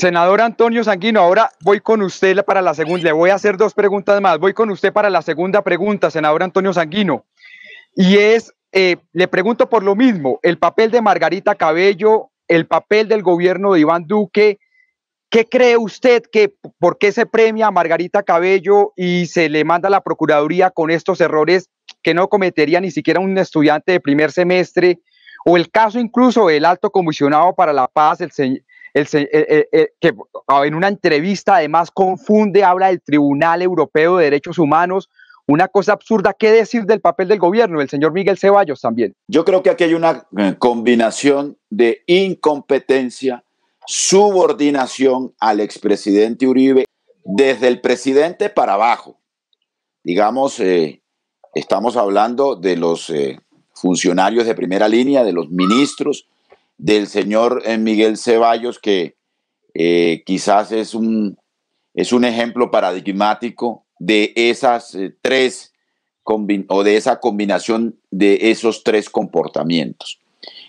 Senador Antonio Sanguino, ahora voy con usted para la segunda, le voy a hacer dos preguntas más, voy con usted para la segunda pregunta, senador Antonio Sanguino, y es, eh, le pregunto por lo mismo, el papel de Margarita Cabello, el papel del gobierno de Iván Duque, ¿qué cree usted que, por qué se premia a Margarita Cabello y se le manda a la Procuraduría con estos errores que no cometería ni siquiera un estudiante de primer semestre? O el caso incluso del alto comisionado para la paz, el señor eh, eh, eh, que oh, en una entrevista además confunde, habla del Tribunal Europeo de Derechos Humanos, una cosa absurda. ¿Qué decir del papel del gobierno, el señor Miguel Ceballos también? Yo creo que aquí hay una combinación de incompetencia, subordinación al expresidente Uribe, desde el presidente para abajo. Digamos, estamos hablando de los funcionarios de primera línea, de los ministros, del señor eh, Miguel Ceballos, que eh, quizás es un, es un ejemplo paradigmático de esas eh, tres o de esa combinación de esos tres comportamientos.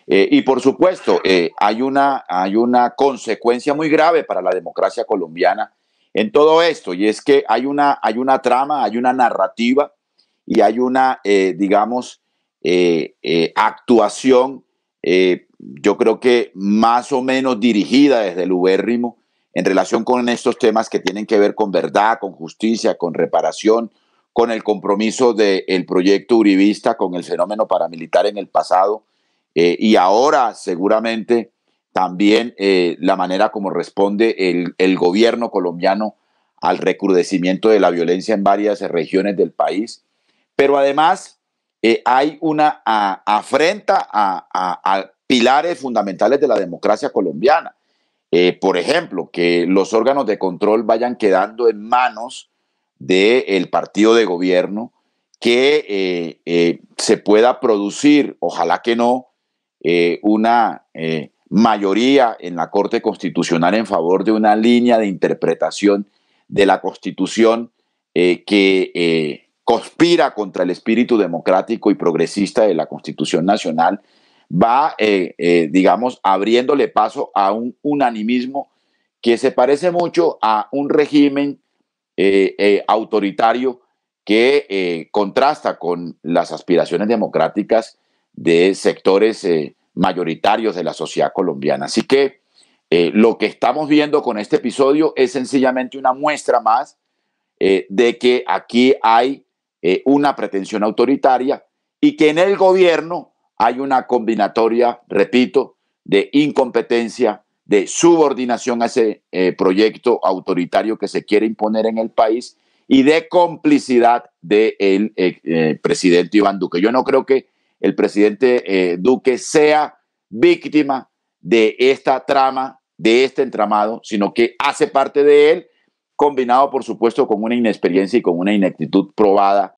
y por supuesto, hay, una, hay una consecuencia muy grave para la democracia colombiana en todo esto, y es que hay una, hay una trama, hay una narrativa y hay una, digamos, actuación eh, yo creo que más o menos dirigida desde el ubérrimo en relación con estos temas que tienen que ver con verdad, con justicia, con reparación, con el compromiso del proyecto Uribista, con el fenómeno paramilitar en el pasado eh, y ahora seguramente también eh, la manera como responde el, gobierno colombiano al recrudecimiento de la violencia en varias regiones del país. Pero además eh, hay una afrenta a, pilares fundamentales de la democracia colombiana. Eh, por ejemplo, que los órganos de control vayan quedando en manos del partido de gobierno, que eh, eh, se pueda producir, ojalá que no, una mayoría en la Corte Constitucional en favor de una línea de interpretación de la Constitución que conspira contra el espíritu democrático y progresista de la Constitución Nacional va, eh, eh, digamos, abriéndole paso a un unanimismo que se parece mucho a un régimen eh, autoritario que contrasta con las aspiraciones democráticas de sectores mayoritarios de la sociedad colombiana. Así que lo que estamos viendo con este episodio es sencillamente una muestra más de que aquí hay una pretensión autoritaria y que en el gobierno hay una combinatoria, repito, de incompetencia, de subordinación a ese eh, proyecto autoritario que se quiere imponer en el país y de complicidad del eh, eh, presidente Iván Duque. Yo no creo que el presidente Duque sea víctima de esta trama, de este entramado, sino que hace parte de él, combinado, por supuesto, con una inexperiencia y con una ineptitud probada,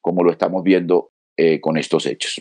como lo estamos viendo con estos hechos.